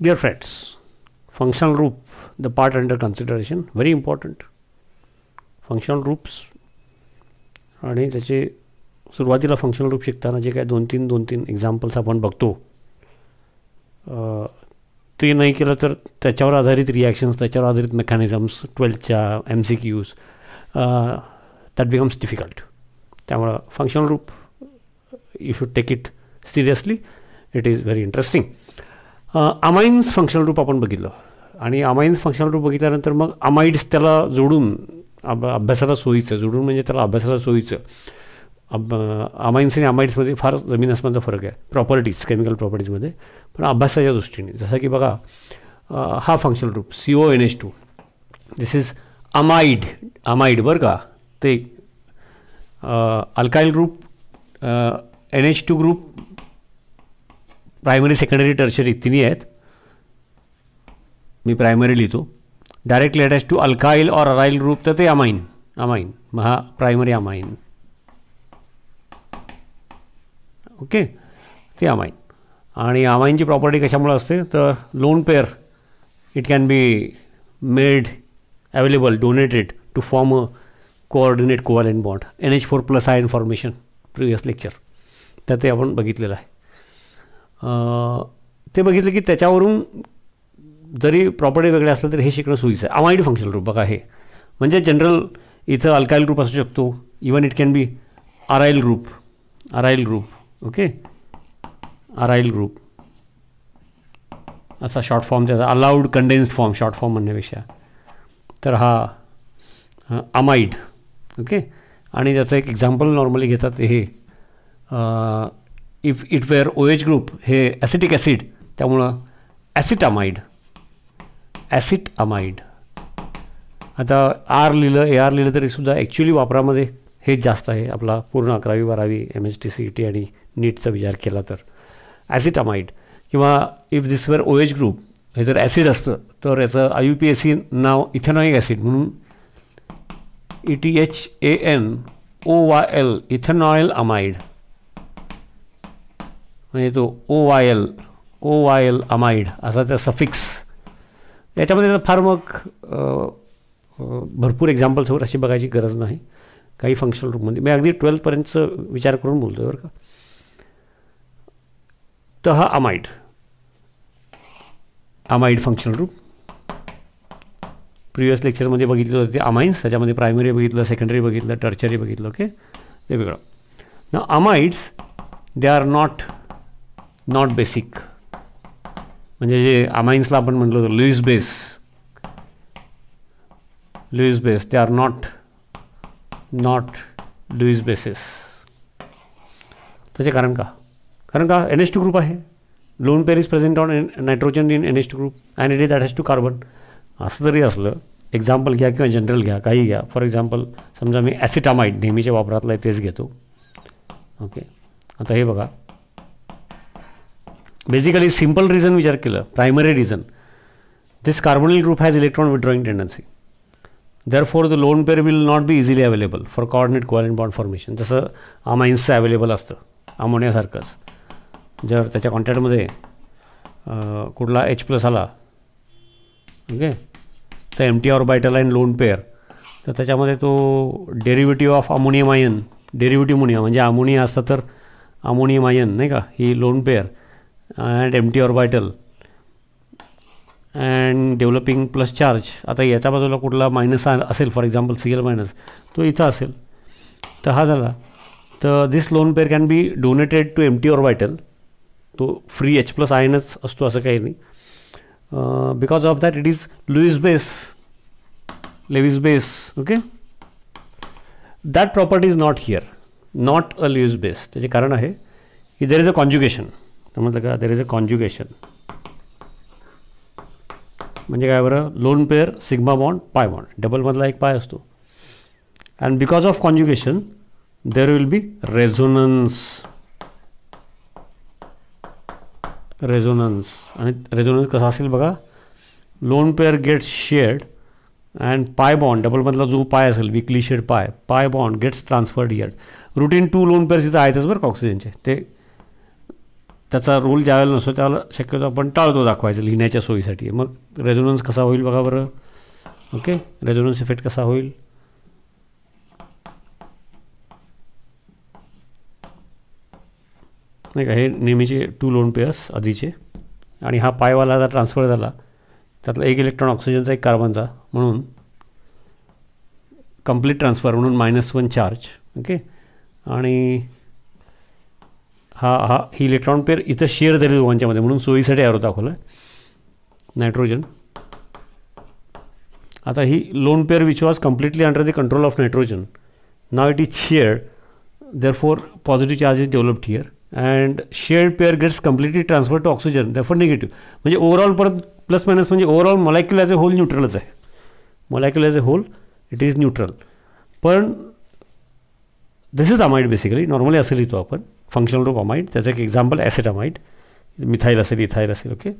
Dear friends, functional group, the part under consideration, very important. Functional groups आणि त्याचे सुरुवातीला functional group शिकताना जे काय दोन तीन दोन तीन एक्झाम्पल्स आपण बघतो ते नाही केलं तर त्याच्यावर आधारित रिॲक्शन्स त्याच्यावर आधारित मेकॅनिझम्स ट्वेल्थच्या M C Qs that becomes difficult त्यामुळं functional group you should take it seriously it is very interesting amines functional रूप आपण बघितलं आणि अमाइन्स फंक्शनल रूप बघितल्यानंतर मग अमाइड्स त्याला जोडून अब अभ्यासाला सोयीचं जोडून म्हणजे त्याला अभ्यासाला सोयीचं अब अमाइन्स आणि अमाइड्समध्ये फार जमीन आसमानचा फरक आहे प्रॉपर्टीज केमिकल प्रॉपर्टीजमध्ये पण अभ्यासाच्या दृष्टीने जसं की बघा हा फंक्शनल रूप C O N H two this is amide amide बरं का ते alkyl group N H two group primary secondary tertiary तिन्ही आहेत मी प्रायमरी लिहितो directly attach to alkyl or aryl group तर ते अमाइन अमाइन महा प्रायमरी अमाइन ओके ते अमाइन आणि अमाइनची प्रॉपर्टी कशामुळे असते तर lone pair it can be made available donated to form a coordinate covalent bond N H four plus I information previous lecture तर ते आपण बघितलेलं आहे ते बघितलं की त्याच्यावरून जरी प्रॉपर्टी वेगळे असलं तरी हे शिकणं सोयीचं आहे अमाईड फंक्शनल ग्रुप बघा म्हणजे जनरल इथं अल्कायल ग्रुप असू शकतो even it can be aryl group aryl group okay aryl group असा शॉर्ट फॉर्म त्याचा allowed condensed form short form म्हणण्यापेक्षा तर हा अमाईड ओके आणि त्याचं एक एक्झाम्पल नॉर्मली घेतात हे if it were O H group हे ॲसिटिक ॲसिड त्यामुळं ॲसिट ॲसिटामाइड ॲसिट अमाइड आता आर लिहिलं ए आर लिहिलं तरीसुद्धा ॲक्च्युली वापरामध्ये हे जास्त आहे आपला पूर्ण अकरावी बारावी M H T C E T आणि नीटचा विचार केला तर ॲसिट ॲसिटामाइड किंवा if this were O H group हे जर ॲसिड असतं तर याचं I U P S C नाव इथेनॉईक ॲसिड म्हणून E T H A N O Y L ethanoyl amide म्हणजे तो O Y L O Y L amide असा त्या सफिक्स याच्यामध्ये फार मग भरपूर एक्झाम्पल्स होत अशी बघायची गरज नाही काही फंक्शनल रूपमध्ये मी अगदी ट्वेल्थपर्यंतचं विचार करून बोलतो बरं का तर हा अमाइड अमाईड फंक्शनल रूप प्रिवियस लेक्चरमध्ये बघितलं होतं ते अमाइन्स त्याच्यामध्ये प्रायमरी बघितलं सेकंडरी बघितलं टर्चरी बघितलं ओके ते वेगळं ना amides they are not not basic म्हणजे जे अमाइन्सला आपण म्हटलं होतं Lewis base Lewis base they are not not Lewis bases त्याचे कारण का कारण का एन एच टू ग्रुप आहे lone pair is present on nitrogen in N H two group and it is attach to carbon असं जरी असलं example घ्या किंवा जनरल घ्या काही घ्या फॉर एक्झाम्पल समजा मी ॲसिटामाइड नेहमीच्या वापरातला तेच घेतो ओके आता हे बघा बेसिकली सिम्पल रिझन विचार केलं primary reason this carbonyl group has electron withdrawing tendency therefore the lone pair will not be easily available for coordinate covalent bond formation जसं अमाइन्सचं अवेलेबल असतं अमोनियासारखंच जर त्याच्या कॉन्टॅक्टमध्ये कुठला एच प्लस आला ओके तर empty orbital lone pair तर त्याच्यामध्ये तो derivative of ammonium ion derivative ammonia म्हणजे अमोनिया असतं तर अमोनियम आयन नाही का ही lone pair and M empty orbital and developing plus charge आता याच्या बाजूला कुठला मायनस असेल for example C L minus तो इथं असेल तर हा झाला तर this lone pair can be donated to empty orbital तो फ्री एच प्लस आयनच असतो असं काही नाही because of that it is Lewis base Lewis base okay that property is not here not a Lewis base त्याचे कारण आहे की देर इज अ कॉन्ज्युकेशन समजलं का देर इज अ कॉन्ज्युगेशन म्हणजे काय बरं lone pair sigma bond pi bond डबलमधला एक पाय असतो and because of conjugation there will be resonance resonance आणि रेझोनन्स कसा असेल बघा lone pair gets shared and pi bond डबलमधला जो पाय असेल weakly shared pi pi bond gets transferred इयर रुटीन टू लोन पेअर्स इथं आहेतच बरं का ऑक्सिजनचे ते त्याचा रोल ज्यावेळेला नसतो त्याला शक्यतो आपण टाळतो दाखवायचं लिहिण्याच्या सोयीसाठी मग रेझोनन्स कसा होईल बघा बरं ओके रेझोनन्स इफेक्ट कसा होईल नाही का हे नेहमीचे टू लोन पेअर्स आधीचे आणि हा पायवाला जर ट्रान्सफर झाला त्यातला एक इलेक्ट्रॉन ऑक्सिजनचा एक कार्बनचा म्हणून कम्प्लीट ट्रान्सफर म्हणून मायनस वन चार्ज ओके आणि हा हा ही इलेक्ट्रॉन पेअर इथं शेअर झाली दोघांच्यामध्ये म्हणून सोयीसाठी ॲरो दाखवला नायट्रोजन आता ही lone pair which was completely under the control of nitrogen now it is shared therefore positive charge is developed here and shared pair gets completely transfer to oxygen therefore negative म्हणजे overall परत plus minus म्हणजे overall molecule as a hole न्यूट्रलच आहे molecule as a whole it is neutral पण this is amide basically normally असेल लिहितो आपण functional group amide त्याचं एक एक्झाम्पल ॲसेटामाईड मिथाईल असेल इथाईल असेल ओके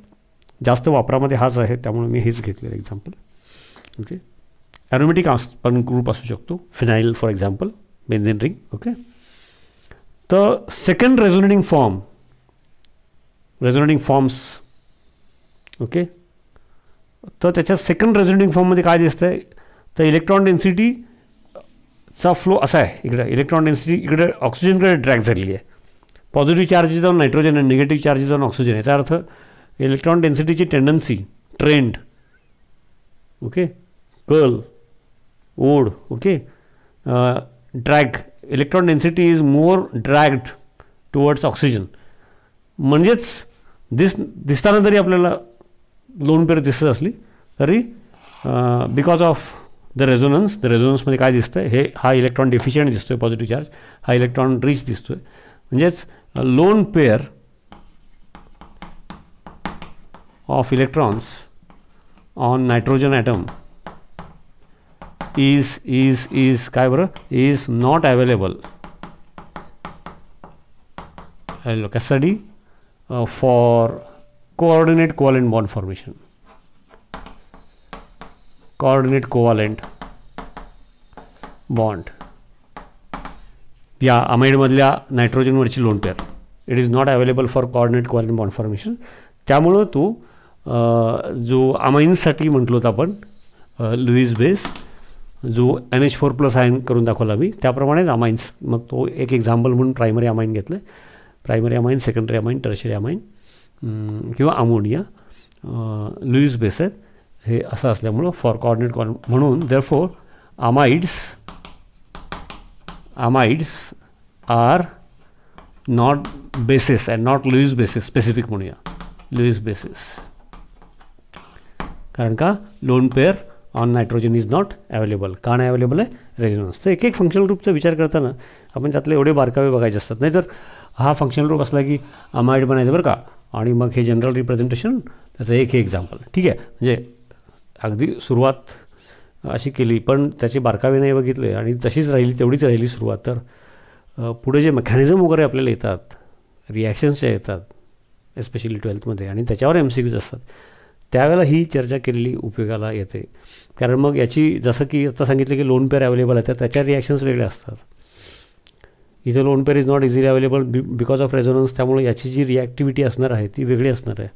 जास्त वापरामध्ये हाच आहे त्यामुळे मी हेच घेतलेलं एक्झाम्पल ओके ॲरोमॅटिक पण ग्रुप असू शकतो phenyl for example benzene ring okay तर second resonating form resonating forms okay तर त्याच्या सेकंड रेझोनेटिंग फॉर्ममध्ये काय दिसतं आहे तर इलेक्ट्रॉन डेन्सिटीचा फ्लो असा आहे इकडे इलेक्ट्रॉन डेन्सिटी इकडे ऑक्सिजनकडे ड्रॅग झालेली आहे पॉझिटिव्ह चार्जेस ऑन नायट्रोजन आणि निगेटिव्ह चार्जेस ऑन ऑक्सिजन याचा अर्थ इलेक्ट्रॉन डेन्सिटीची टेंडन्सी ट्रेंड ओके कल ओढ okay drag electron density is more dragged towards oxygen म्हणजेच दिस दिसताना जरी आपल्याला लोन पेर दिसत असली तरी because of the resonance the रेझोनन्समध्ये काय दिसतं हे हा इलेक्ट्रॉन डेफिशियंट दिसतो आहे पॉझिटिव्ह चार्ज हा इलेक्ट्रॉन रिच दिसतो आहे म्हणजेच lone pair of electrons on nitrogen atom is is is काय बरं इज नॉट अवेलेबल कॅसडी for coordinate covalent bond formation coordinate covalent bond या अमाइडमधल्या नायट्रोजनवरची lone pair it is not available for coordinate covalent bond formation त्यामुळं तू जो अमाईन्ससाठी म्हटलो होतं आपण लुईस बेस जो N H four plus ion करून दाखवला मी त्याप्रमाणेच अमाइन्स मग तो एक एक्झाम्पल म्हणून प्रायमरी अमाइन घेतलं primary amine secondary amine tertiary amine किंवा अमोनिया लुईस बेस आहेत हे असं असल्यामुळं फॉर कॉर्डिनेट कॉर्न म्हणून therefore amides amides are not bases and not Lewis bases specific monia Lewis bases कारण का lone pair on nitrogen is not available का नाही अवेलेबल आहे रेझोनन्स तर एक एक फंक्शनल ग्रुपचा विचार करताना आपण त्यातले एवढे बारकावे बघायचे असतात नाहीतर तो हा फंक्शनल ग्रुप असला की अमाइड बनायचं तो बरं का आणि मग हे जनरल रिप्रेझेंटेशन त्याचं एक हे एक्झाम्पल ठीक आहे म्हणजे अगदी सुरुवात अशी केली पण त्याचे बारकावे नाही बघितले आणि तशीच राहिली तेवढीच राहिली सुरुवात तर पुढे जे मेकॅनिझम वगैरे आपल्याला येतात रिॲक्शन्स ज्या येतात एस्पेशली ट्वेल्थमध्ये आणि त्याच्यावर एम सी क्यूज असतात त्यावेळेला ही चर्चा केलेली उपयोगाला येते कारण मग याची जसं की आता सांगितलं की लोन पेअर अवेलेबल आहे तर त्याच्या रिॲक्शन्स वेगळे असतात इथे lone pair is not easily available because of resonance त्यामुळे याची जी रिॲक्टिव्हिटी असणार आहे ती वेगळी असणार आहे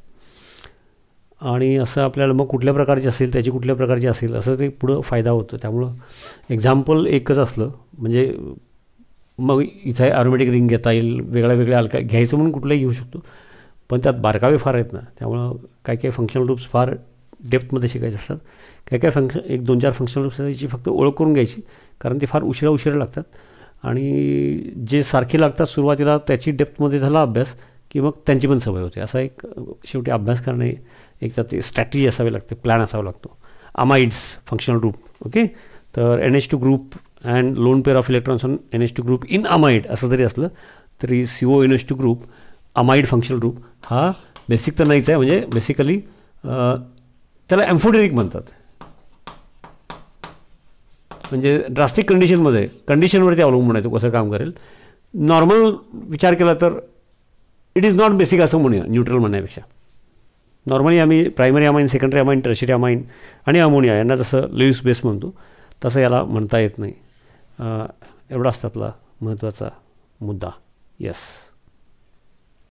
आणि असं आपल्याला मग कुठल्या प्रकारची असेल त्याची कुठल्या प्रकारची असेल असं ते पुढं फायदा होतो त्यामुळं एक्झाम्पल एकच असलं म्हणजे मग इथे आरोमॅटिक रिंग घेता येईल वेगळ्या वेगळ्या अलका घ्यायचं म्हणून कुठलंही घेऊ शकतो पण त्यात बारकावे फार आहेत ना त्यामुळं काही काही फंक्शनल ग्रुप्स फार डेप्थमध्ये शिकायचे असतात काही काही फंक्शन एक दोन चार फंक्शनल ग्रुप्स याची फक्त ओळख करून घ्यायची कारण ते फार उशिरा उशिरा लागतात आणि जे सारखे लागतात सुरुवातीला त्याची डेप्थमध्ये झाला अभ्यास की मग त्यांची पण सवय होते असा एक शेवटी अभ्यास करणे एक तर ते स्ट्रॅटजी असावी लागते प्लॅन असावा लागतो अमाइड्स फंक्शनल ग्रुप ओके तर N H two group and lone pair of electrons on N H two group in amide असं जरी असलं तरी C O N H two group amide functional group हा बेसिक तर नाहीच आहे म्हणजे बेसिकली त्याला एम्फोडेरिक म्हणतात म्हणजे ड्रास्टिक कंडिशनमध्ये कंडिशनवरती अवलंबून आहे तो कसं काम करेल नॉर्मल विचार केला तर इट इज नॉट बेसिक असं म्हणूया न्यूट्रल म्हणण्यापेक्षा नॉर्मली आम्ही primary amine secondary amine tertiary amine आणि अमोनिया यांना जसं लुईस बेस म्हणतो तसं याला म्हणता येत नाही एवढाच त्यातला महत्त्वाचा मुद्दा येस